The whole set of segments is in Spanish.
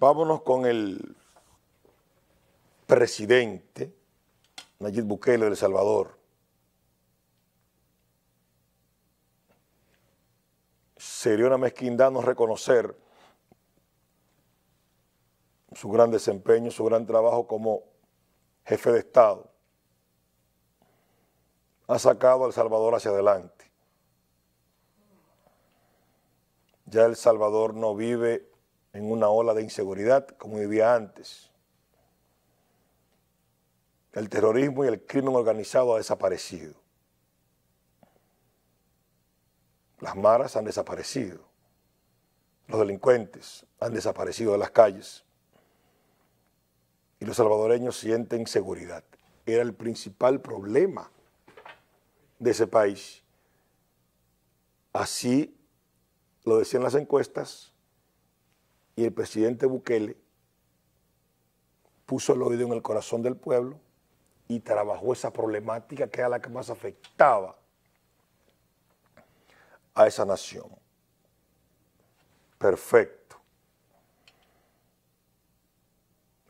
Vámonos con el presidente Nayib Bukele de El Salvador. Sería una mezquindad no reconocer su gran desempeño, su gran trabajo como jefe de Estado. Ha sacado a El Salvador hacia adelante. Ya El Salvador no vive en una ola de inseguridad como vivía antes. El terrorismo y el crimen organizado ha desaparecido. Las maras han desaparecido. Los delincuentes han desaparecido de las calles. Y los salvadoreños sienten seguridad. Era el principal problema de ese país. Así lo decían las encuestas, y el presidente Bukele puso el oído en el corazón del pueblo y trabajó esa problemática que era la que más afectaba a esa nación. Perfecto.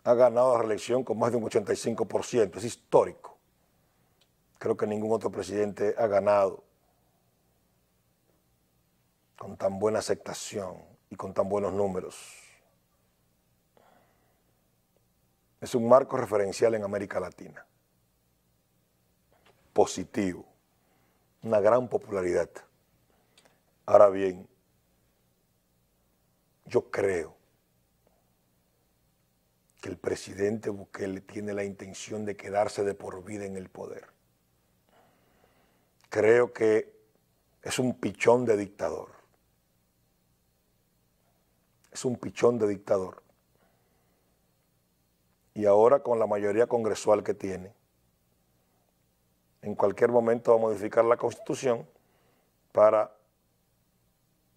Ha ganado la reelección con más de un 85%, es histórico. Creo que ningún otro presidente ha ganado con tan buena aceptación y con tan buenos números. Es un marco referencial en América Latina. Positivo. Una gran popularidad. Ahora bien, yo creo que el presidente Bukele tiene la intención de quedarse de por vida en el poder. Creo que es un pichón de dictador es un pichón de dictador. Y ahora con la mayoría congresual que tiene, en cualquier momento va a modificar la constitución para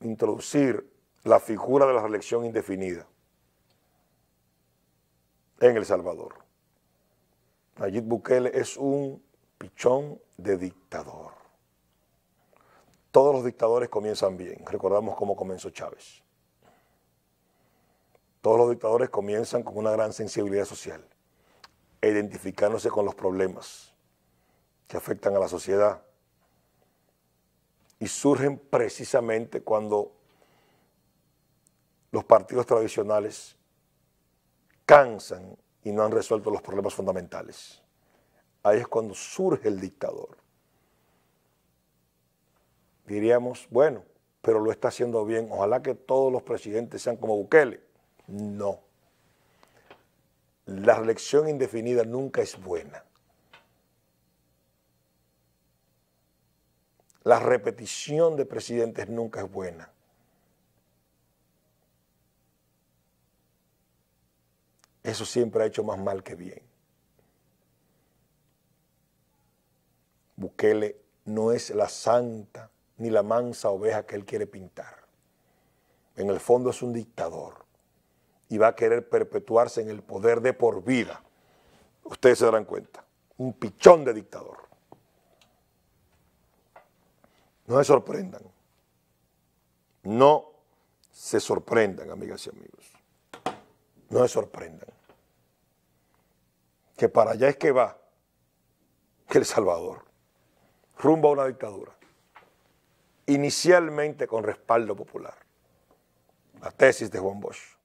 introducir la figura de la reelección indefinida en El Salvador. Nayib Bukele es un pichón de dictador. Todos los dictadores comienzan bien. Recordamos cómo comenzó Chávez. Todos los dictadores comienzan con una gran sensibilidad social, e identificándose con los problemas que afectan a la sociedad y surgen precisamente cuando los partidos tradicionales cansan y no han resuelto los problemas fundamentales. Ahí es cuando surge el dictador. Diríamos, bueno, pero lo está haciendo bien. Ojalá que todos los presidentes sean como Bukele no. La elección indefinida nunca es buena. La repetición de presidentes nunca es buena. Eso siempre ha hecho más mal que bien. Bukele no es la santa ni la mansa oveja que él quiere pintar. En el fondo es un dictador y va a querer perpetuarse en el poder de por vida. Ustedes se darán cuenta, un pichón de dictador. No se sorprendan. No se sorprendan, amigas y amigos. No se sorprendan. Que para allá es que va que El Salvador, rumbo a una dictadura, inicialmente con respaldo popular. La tesis de Juan Bosch.